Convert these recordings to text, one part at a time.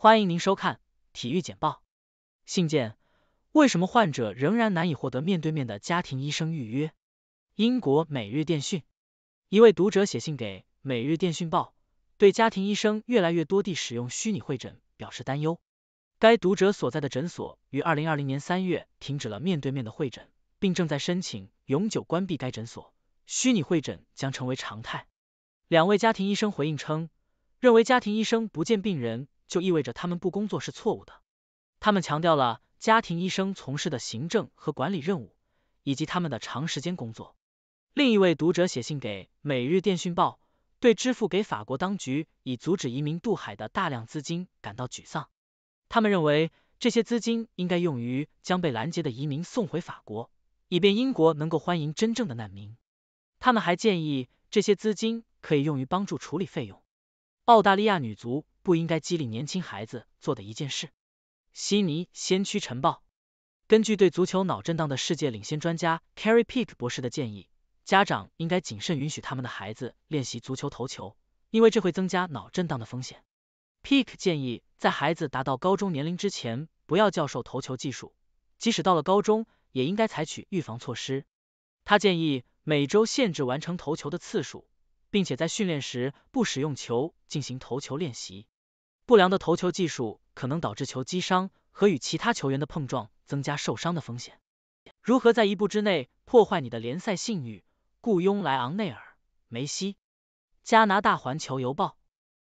欢迎您收看体育简报。信件：为什么患者仍然难以获得面对面的家庭医生预约？英国每日电讯。一位读者写信给《每日电讯报》，对家庭医生越来越多地使用虚拟会诊表示担忧。该读者所在的诊所于二零二零年三月停止了面对面的会诊，并正在申请永久关闭该诊所。虚拟会诊将成为常态。两位家庭医生回应称，认为家庭医生不见病人。就意味着他们不工作是错误的。他们强调了家庭医生从事的行政和管理任务，以及他们的长时间工作。另一位读者写信给《每日电讯报》，对支付给法国当局以阻止移民渡海的大量资金感到沮丧。他们认为这些资金应该用于将被拦截的移民送回法国，以便英国能够欢迎真正的难民。他们还建议这些资金可以用于帮助处理费用。澳大利亚女足。不应该激励年轻孩子做的一件事。悉尼先驱晨报根据对足球脑震荡的世界领先专家 c a r r e Peak 博士的建议，家长应该谨慎允许他们的孩子练习足球投球，因为这会增加脑震荡的风险。Peak 建议在孩子达到高中年龄之前不要教授投球技术，即使到了高中，也应该采取预防措施。他建议每周限制完成投球的次数，并且在训练时不使用球进行投球练习。不良的投球技术可能导致球击伤和与其他球员的碰撞，增加受伤的风险。如何在一步之内破坏你的联赛信誉？雇佣莱昂内尔·梅西。加拿大环球邮报，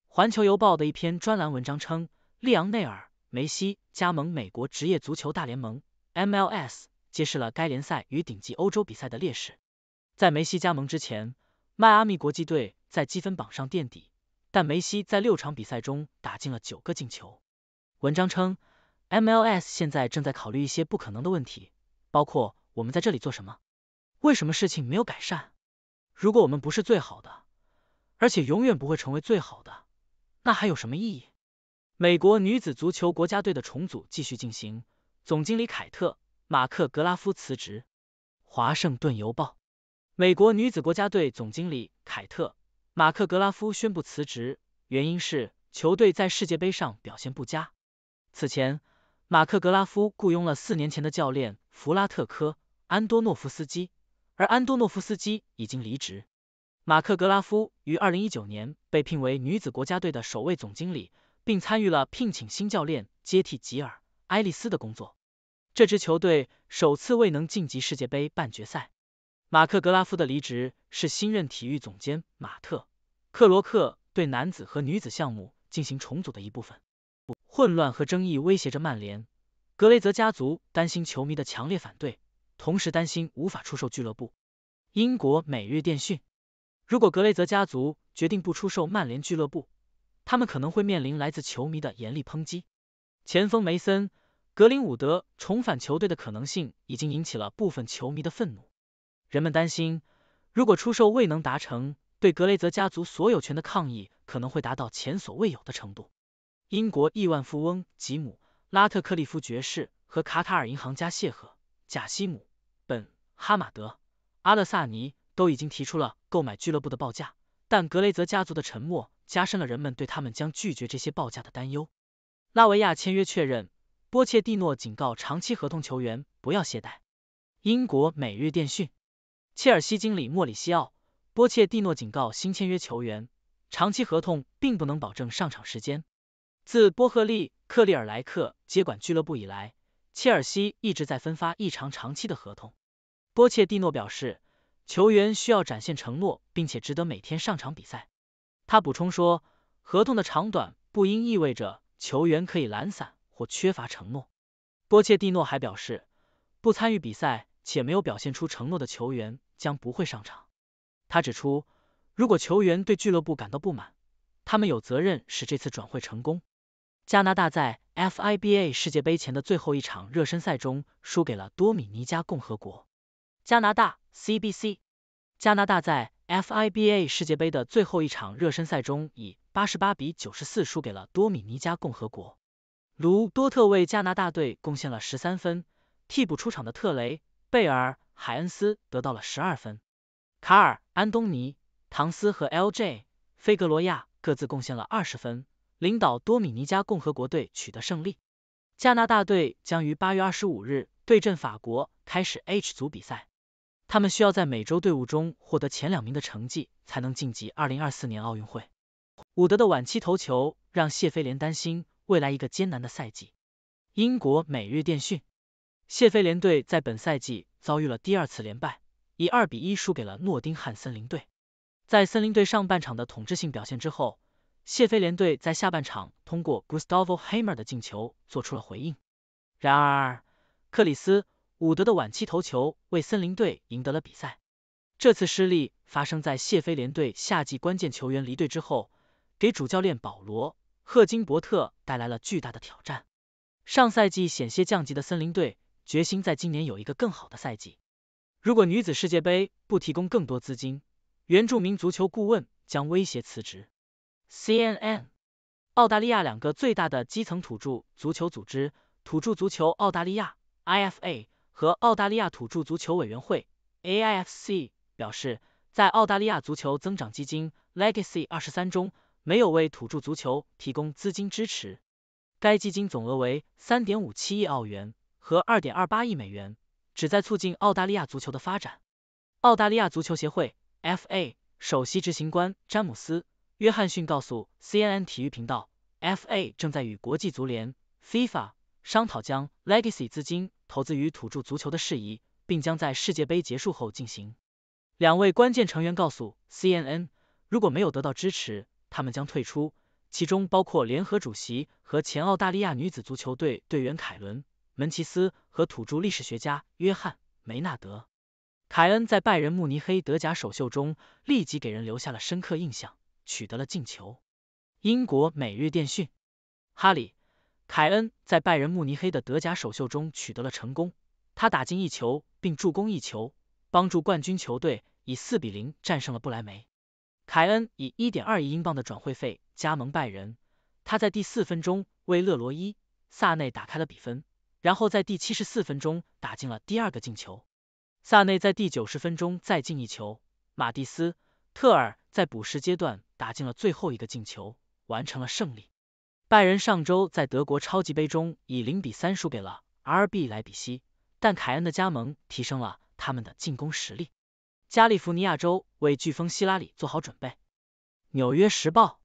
环球邮报的一篇专栏文章称，利昂内尔·梅西加盟美国职业足球大联盟 （MLS） 揭示了该联赛与顶级欧洲比赛的劣势。在梅西加盟之前，迈阿密国际队在积分榜上垫底。但梅西在六场比赛中打进了九个进球。文章称，MLS 现在正在考虑一些不可能的问题，包括我们在这里做什么，为什么事情没有改善。如果我们不是最好的，而且永远不会成为最好的，那还有什么意义？美国女子足球国家队的重组继续进行，总经理凯特·马克格拉夫辞职。华盛顿邮报，美国女子国家队总经理凯特。马克格拉夫宣布辞职，原因是球队在世界杯上表现不佳。此前，马克格拉夫雇佣了四年前的教练弗拉特科·安多诺夫斯基，而安多诺夫斯基已经离职。马克格拉夫于二零一九年被聘为女子国家队的首位总经理，并参与了聘请新教练接替吉尔·埃利斯的工作。这支球队首次未能晋级世界杯半决赛。马克格拉夫的离职是新任体育总监马特克罗克对男子和女子项目进行重组的一部分。混乱和争议威胁着曼联，格雷泽家族担心球迷的强烈反对，同时担心无法出售俱乐部。英国每日电讯：如果格雷泽家族决定不出售曼联俱乐部，他们可能会面临来自球迷的严厉抨击。前锋梅森格林伍德重返球队的可能性已经引起了部分球迷的愤怒。人们担心，如果出售未能达成，对格雷泽家族所有权的抗议可能会达到前所未有的程度。英国亿万富翁吉姆·拉特克利夫爵士和卡塔尔银行家谢赫·贾西姆·本·哈马德·阿勒萨尼都已经提出了购买俱乐部的报价，但格雷泽家族的沉默加深了人们对他们将拒绝这些报价的担忧。拉维亚签约确认，波切蒂诺警告长期合同球员不要懈怠。英国每日电讯。切尔西经理莫里西奥·波切蒂诺警告新签约球员，长期合同并不能保证上场时间。自波赫利克利尔莱克接管俱乐部以来，切尔西一直在分发异常长期的合同。波切蒂诺表示，球员需要展现承诺，并且值得每天上场比赛。他补充说，合同的长短不应意味着球员可以懒散或缺乏承诺。波切蒂诺还表示，不参与比赛且没有表现出承诺的球员。将不会上场。他指出，如果球员对俱乐部感到不满，他们有责任使这次转会成功。加拿大在 FIBA 世界杯前的最后一场热身赛中输给了多米尼加共和国。加拿大 CBC。加拿大在 FIBA 世界杯的最后一场热身赛中以八十八比九十四输给了多米尼加共和国。卢多特为加拿大队贡献了十三分，替补出场的特雷贝尔。海恩斯得到了十二分，卡尔、安东尼、唐斯和 L J 菲格罗亚各自贡献了二十分，领导多米尼加共和国队取得胜利。加拿大队将于八月二十五日对阵法国，开始 H 组比赛。他们需要在美洲队伍中获得前两名的成绩，才能晋级二零二四年奥运会。伍德的晚期投球让谢菲联担心未来一个艰难的赛季。英国每日电讯。谢菲联队在本赛季遭遇了第二次连败，以二比一输给了诺丁汉森林队。在森林队上半场的统治性表现之后，谢菲联队在下半场通过 Gustavo Hammer 的进球做出了回应。然而，克里斯·伍德的晚期头球为森林队赢得了比赛。这次失利发生在谢菲联队夏季关键球员离队之后，给主教练保罗·赫金伯特带来了巨大的挑战。上赛季险些降级的森林队。决心在今年有一个更好的赛季。如果女子世界杯不提供更多资金，原住民足球顾问将威胁辞职。CNN，澳大利亚两个最大的基层土著足球组织——土著足球澳大利亚 （IFA） 和澳大利亚土著足球委员会 （AIFC） 表示，在澳大利亚足球增长基金 （Legacy 二十三）中没有为土著足球提供资金支持。该基金总额为三点五七亿澳元。和二点二八亿美元，旨在促进澳大利亚足球的发展。澳大利亚足球协会 （FA） 首席执行官詹姆斯·约翰逊告诉 CNN 体育频道，FA 正在与国际足联 （FIFA） 商讨将 Legacy 资金投资于土著足球的事宜，并将在世界杯结束后进行。两位关键成员告诉 CNN，如果没有得到支持，他们将退出，其中包括联合主席和前澳大利亚女子足球队队员凯伦。门奇斯和土著历史学家约翰梅纳德凯恩在拜仁慕尼黑德甲首秀中立即给人留下了深刻印象，取得了进球。英国每日电讯：哈里凯恩在拜仁慕尼黑的德甲首秀中取得了成功，他打进一球并助攻一球，帮助冠军球队以四比零战胜了不莱梅。凯恩以一点二亿英镑的转会费加盟拜仁，他在第四分钟为勒罗伊萨内打开了比分。然后在第七十四分钟打进了第二个进球，萨内在第九十分钟再进一球，马蒂斯特尔在补时阶段打进了最后一个进球，完成了胜利。拜仁上周在德国超级杯中以零比三输给了 RB 莱比锡，但凯恩的加盟提升了他们的进攻实力。加利福尼亚州为飓风希拉里做好准备。纽约时报，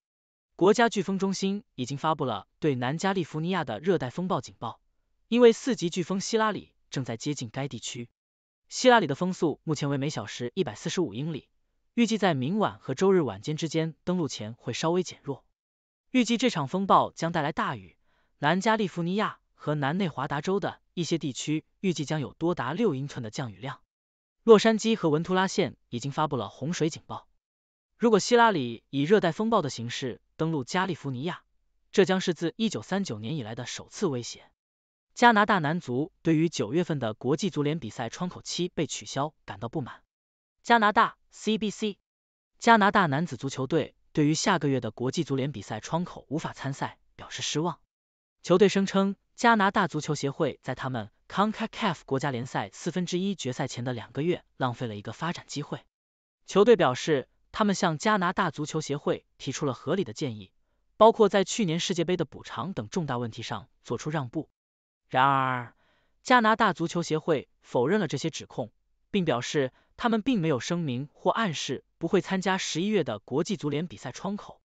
国家飓风中心已经发布了对南加利福尼亚的热带风暴警报。因为四级飓风希拉里正在接近该地区，希拉里的风速目前为每小时一百四十五英里，预计在明晚和周日晚间之间登陆前会稍微减弱。预计这场风暴将带来大雨，南加利福尼亚和南内华达州的一些地区预计将有多达六英寸的降雨量。洛杉矶和文图拉县已经发布了洪水警报。如果希拉里以热带风暴的形式登陆加利福尼亚，这将是自一九三九年以来的首次威胁。加拿大男足对于九月份的国际足联比赛窗口期被取消感到不满。加拿大 CBC，加拿大男子足球队对于下个月的国际足联比赛窗口无法参赛表示失望。球队声称，加拿大足球协会在他们 CONCACAF 国家联赛四分之一决赛前的两个月浪费了一个发展机会。球队表示，他们向加拿大足球协会提出了合理的建议，包括在去年世界杯的补偿等重大问题上做出让步。然而，加拿大足球协会否认了这些指控，并表示他们并没有声明或暗示不会参加十一月的国际足联比赛窗口。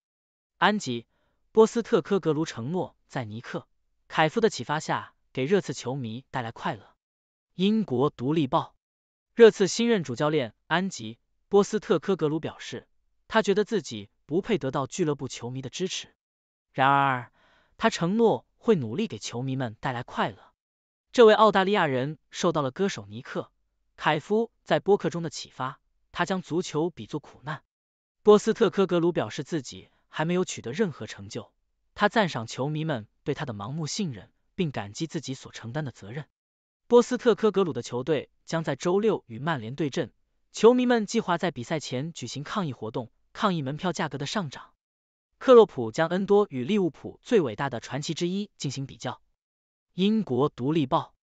安吉·波斯特科格鲁承诺在尼克·凯夫的启发下，给热刺球迷带来快乐。英国《独立报》：热刺新任主教练安吉·波斯特科格鲁表示，他觉得自己不配得到俱乐部球迷的支持。然而，他承诺。会努力给球迷们带来快乐。这位澳大利亚人受到了歌手尼克凯夫在播客中的启发，他将足球比作苦难。波斯特科格鲁表示自己还没有取得任何成就，他赞赏球迷们对他的盲目信任，并感激自己所承担的责任。波斯特科格鲁的球队将在周六与曼联对阵，球迷们计划在比赛前举行抗议活动，抗议门票价格的上涨。克洛普将恩多与利物浦最伟大的传奇之一进行比较。英国《独立报》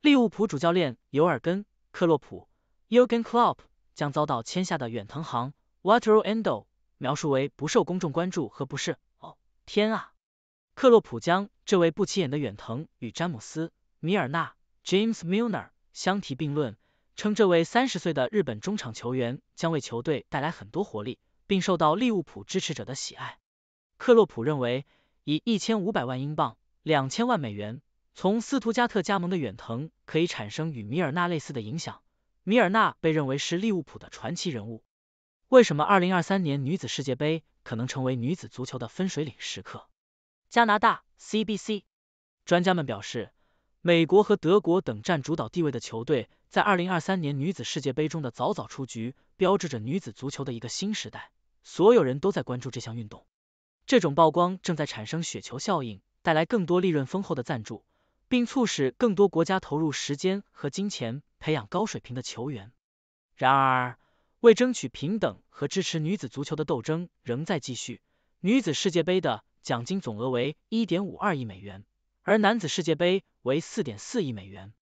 利物浦主教练尤尔根·克洛普 （Jurgen Klopp） 将遭到签下的远藤航 w a t e r u Endo） 描述为不受公众关注和不适。哦天啊！克洛普将这位不起眼的远藤与詹姆斯·米尔纳 （James Milner） 相提并论，称这位三十岁的日本中场球员将为球队带来很多活力，并受到利物浦支持者的喜爱。克洛普认为，以一千五百万英镑、两千万美元从斯图加特加盟的远藤可以产生与米尔纳类似的影响。米尔纳被认为是利物浦的传奇人物。为什么二零二三年女子世界杯可能成为女子足球的分水岭时刻？加拿大 CBC 专家们表示，美国和德国等占主导地位的球队在二零二三年女子世界杯中的早早出局，标志着女子足球的一个新时代。所有人都在关注这项运动。这种曝光正在产生雪球效应，带来更多利润丰厚的赞助，并促使更多国家投入时间和金钱培养高水平的球员。然而，为争取平等和支持女子足球的斗争仍在继续。女子世界杯的奖金总额为一点五二亿美元，而男子世界杯为四点四亿美元。